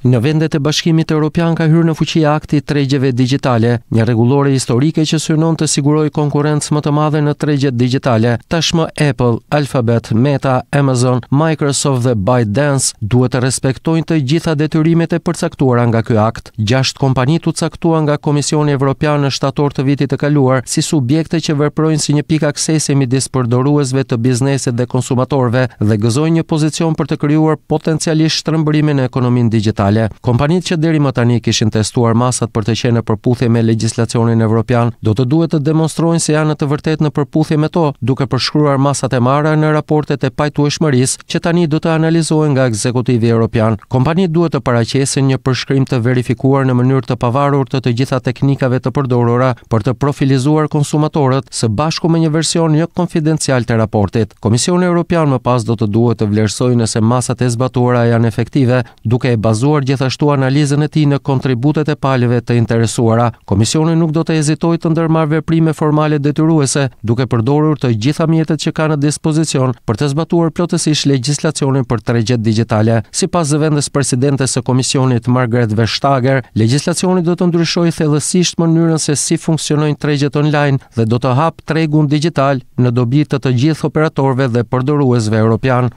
Në vendet e bashkimit e Europian ka hyrë në fuqi akti tregjeve digitale, një regulore historike që synon të siguroj konkurencë më të madhe në tregjet digitale, tashmë Apple, Alphabet, Meta, Amazon, Microsoft dhe ByteDance duhet të respektojnë të gjitha detyrimet e përcaktuara nga ky akt. Gjashtë kompani të caktua nga Komisioni Evropian në shtator të vitit të kaluar si subjekte që vërprojnë si një pikë aksesi midis të bizneseve dhe konsumatorëve dhe gëzojnë një pozicion për të krijuar potencialisht shtrëmbrimin në ekonomisë digjitale federale. Kompanitë që deri më tani kishin testuar masat për të qenë në përputhje me legjislacionin evropian, do të duhet të demonstrojnë se janë të vërtetë në përputhje me to, duke përshkruar masat e marra në raportet e pajtueshmërisë që tani do të analizohen nga ekzekutivi evropian. Kompanitë duhet të paraqesin një përshkrim të verifikuar në mënyrë të pavarur të të gjitha teknikave të përdorura për të profilizuar konsumatorët së bashku me një version jo konfidencial të raportit. Komisioni Evropian më pas do të duhet të vlerësojë nëse masat e zbatuara janë efektive, duke e bazuar shpjeguar gjithashtu analizën e tij në kontributet e palëve të interesuara. Komisioni nuk do të hezitojë të ndërmarrë veprime formale detyruese, duke përdorur të gjitha mjetet që ka në dispozicion për të zbatuar plotësisht legjislacionin për tregjet digjitale. Sipas zëvendës presidentes së komisionit Margaret Vestager, legjislacioni do të ndryshojë thellësisht mënyrën se si funksionojnë tregjet online dhe do të hap tregun digital në dobi të të gjithë operatorëve dhe përdoruesve europian.